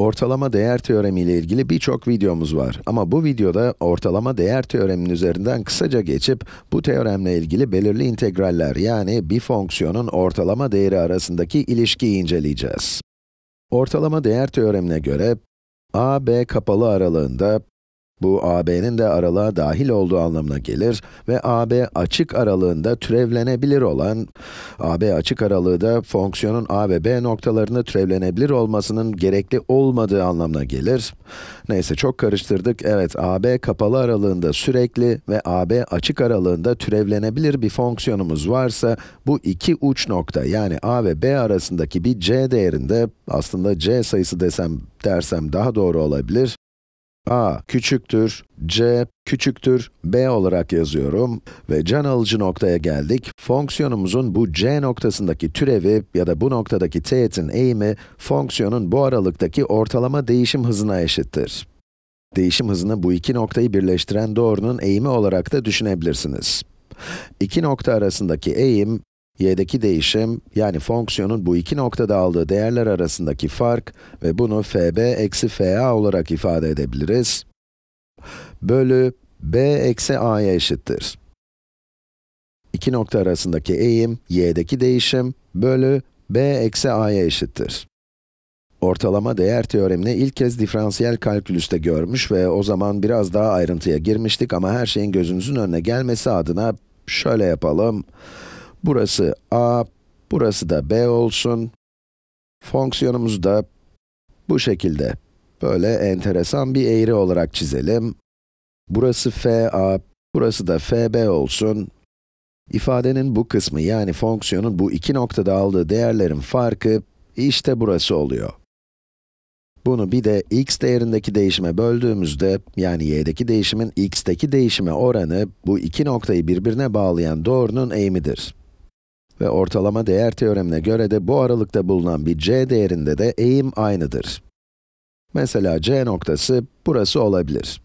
Ortalama değer teoremi ile ilgili birçok videomuz var ama bu videoda ortalama değer teoreminin üzerinden kısaca geçip bu teoremle ilgili belirli integraller yani bir fonksiyonun ortalama değeri arasındaki ilişkiyi inceleyeceğiz. Ortalama değer teoremine göre a, b kapalı aralığında bu, AB'nin de aralığa dahil olduğu anlamına gelir ve AB açık aralığında türevlenebilir olan, AB açık aralığı da fonksiyonun A ve B noktalarında türevlenebilir olmasının gerekli olmadığı anlamına gelir. Neyse çok karıştırdık. Evet, AB kapalı aralığında sürekli ve AB açık aralığında türevlenebilir bir fonksiyonumuz varsa, bu iki uç nokta yani A ve B arasındaki bir c değerinde, aslında c sayısı desem dersem daha doğru olabilir a küçüktür c küçüktür b olarak yazıyorum ve can alıcı noktaya geldik. Fonksiyonumuzun bu c noktasındaki türevi ya da bu noktadaki teğetin eğimi fonksiyonun bu aralıktaki ortalama değişim hızına eşittir. Değişim hızını bu iki noktayı birleştiren doğrunun eğimi olarak da düşünebilirsiniz. İki nokta arasındaki eğim y'deki değişim, yani fonksiyonun bu iki noktada aldığı değerler arasındaki fark ve bunu fb eksi fa olarak ifade edebiliriz. Bölü b eksi a'ya eşittir. İki nokta arasındaki eğim, y'deki değişim, bölü b eksi a'ya eşittir. Ortalama değer teoremini ilk kez diferansiyel kalkülüste görmüş ve o zaman biraz daha ayrıntıya girmiştik ama her şeyin gözünüzün önüne gelmesi adına şöyle yapalım. Burası a, burası da b olsun. Fonksiyonumuz da bu şekilde, böyle enteresan bir eğri olarak çizelim. Burası fa, burası da fb olsun. İfadenin bu kısmı yani fonksiyonun bu iki noktada aldığı değerlerin farkı işte burası oluyor. Bunu bir de x değerindeki değişime böldüğümüzde, yani y'deki değişimin x'teki değişime oranı, bu iki noktayı birbirine bağlayan doğrunun eğimidir. Ve ortalama değer teoremine göre de bu aralıkta bulunan bir c değerinde de eğim aynıdır. Mesela c noktası burası olabilir.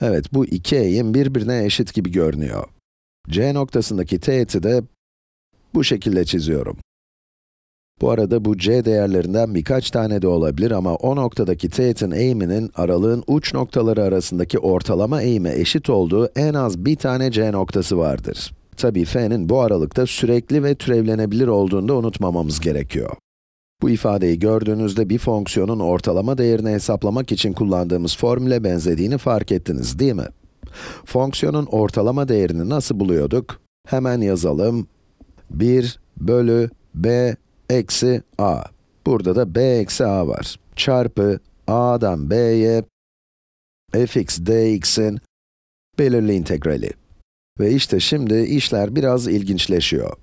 Evet, bu iki eğim birbirine eşit gibi görünüyor. c noktasındaki teğeti de bu şekilde çiziyorum. Bu arada bu c değerlerinden birkaç tane de olabilir ama o noktadaki teğetin eğiminin aralığın uç noktaları arasındaki ortalama eğime eşit olduğu en az bir tane c noktası vardır. Tabii f'nin bu aralıkta sürekli ve türevlenebilir olduğunu da unutmamamız gerekiyor. Bu ifadeyi gördüğünüzde bir fonksiyonun ortalama değerini hesaplamak için kullandığımız formüle benzediğini fark ettiniz değil mi? Fonksiyonun ortalama değerini nasıl buluyorduk? Hemen yazalım. 1 bölü b eksi a. Burada da b eksi a var. Çarpı a'dan b'ye f(x) dx'in belirli integrali. Ve işte şimdi işler biraz ilginçleşiyor.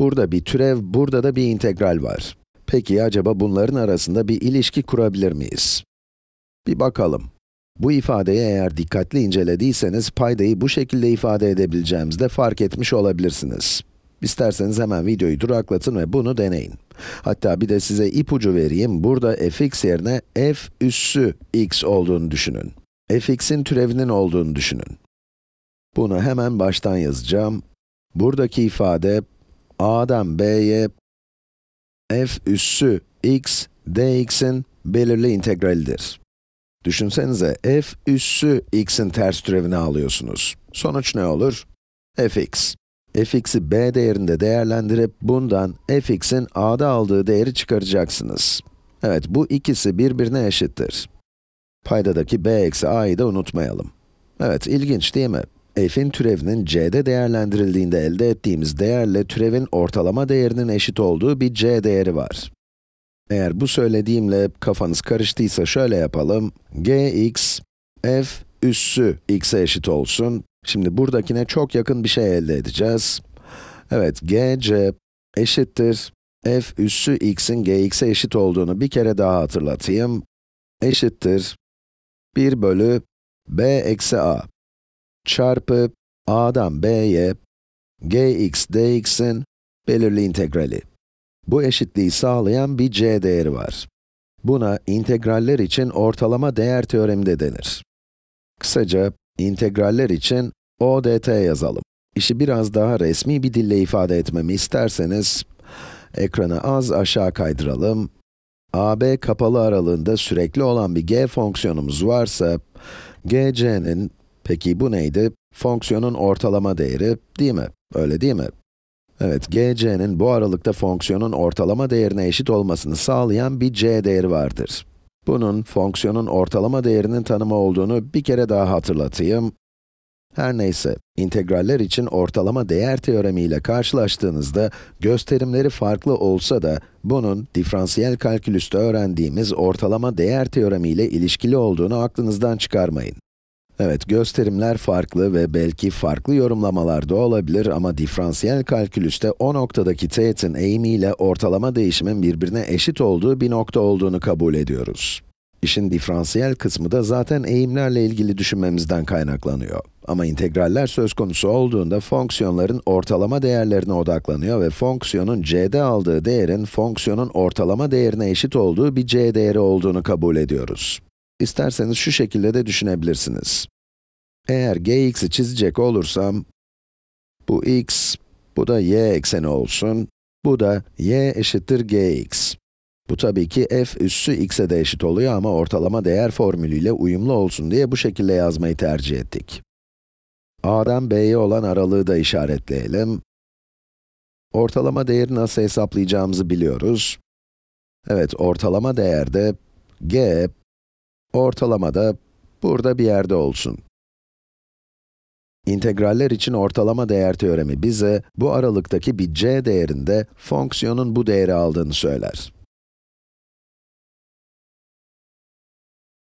Burada bir türev, burada da bir integral var. Peki acaba bunların arasında bir ilişki kurabilir miyiz? Bir bakalım. Bu ifadeyi eğer dikkatli incelediyseniz, paydayı bu şekilde ifade edebileceğimizi de fark etmiş olabilirsiniz. İsterseniz hemen videoyu duraklatın ve bunu deneyin. Hatta bir de size ipucu vereyim, burada fx yerine f üssü x olduğunu düşünün. fx'in türevinin olduğunu düşünün. Bunu hemen baştan yazacağım. Buradaki ifade a'dan b'ye f üssü x dx'in belirli integralidir. Düşünsenize f üssü x'in ters türevini alıyorsunuz. Sonuç ne olur? fx. fx'i b değerinde değerlendirip bundan fx'in a'da aldığı değeri çıkaracaksınız. Evet, bu ikisi birbirine eşittir. Paydadaki b eksi a'yı da unutmayalım. Evet, ilginç değil mi? f'in türevinin c'de değerlendirildiğinde elde ettiğimiz değerle türevin ortalama değerinin eşit olduğu bir c değeri var. Eğer bu söylediğimle kafanız karıştıysa şöyle yapalım. gx, f üssü x'e eşit olsun. Şimdi buradakine çok yakın bir şey elde edeceğiz. Evet, gc eşittir. f üssü x'in gx'e eşit olduğunu bir kere daha hatırlatayım. Eşittir. 1 bölü b eksi a çarpı a'dan b'ye gx dx'in belirli integrali. Bu eşitliği sağlayan bir c değeri var. Buna integraller için ortalama değer teoremi de denir. Kısaca integraller için ODT yazalım. İşi biraz daha resmi bir dille ifade etmemi isterseniz, ekranı az aşağı kaydıralım. AB kapalı aralığında sürekli olan bir g fonksiyonumuz varsa, gc'nin Peki bu neydi? Fonksiyonun ortalama değeri, değil mi? Öyle değil mi? Evet, gc'nin bu aralıkta fonksiyonun ortalama değerine eşit olmasını sağlayan bir c değeri vardır. Bunun fonksiyonun ortalama değerinin tanımı olduğunu bir kere daha hatırlatayım. Her neyse, integraller için ortalama değer teoremiyle karşılaştığınızda, gösterimleri farklı olsa da, bunun diferansiyel kalkülüste öğrendiğimiz ortalama değer teoremiyle ilişkili olduğunu aklınızdan çıkarmayın. Evet, gösterimler farklı ve belki farklı yorumlamalar da olabilir ama diferansiyel kalkülüste o noktadaki teğetin eğimiyle ortalama değişimin birbirine eşit olduğu bir nokta olduğunu kabul ediyoruz. İşin diferansiyel kısmı da zaten eğimlerle ilgili düşünmemizden kaynaklanıyor. Ama integraller söz konusu olduğunda fonksiyonların ortalama değerlerine odaklanıyor ve fonksiyonun c'de aldığı değerin fonksiyonun ortalama değerine eşit olduğu bir c değeri olduğunu kabul ediyoruz. İsterseniz şu şekilde de düşünebilirsiniz. Eğer gx'i çizecek olursam, bu x, bu da y ekseni olsun, bu da y eşittir gx. Bu tabii ki f üssü x'e de eşit oluyor ama ortalama değer formülüyle uyumlu olsun diye bu şekilde yazmayı tercih ettik. a'dan b'ye olan aralığı da işaretleyelim. Ortalama değeri nasıl hesaplayacağımızı biliyoruz. Evet, ortalama değerde g Ortalama da burada bir yerde olsun. İntegraller için ortalama değer teoremi bize, bu aralıktaki bir c değerinde fonksiyonun bu değeri aldığını söyler.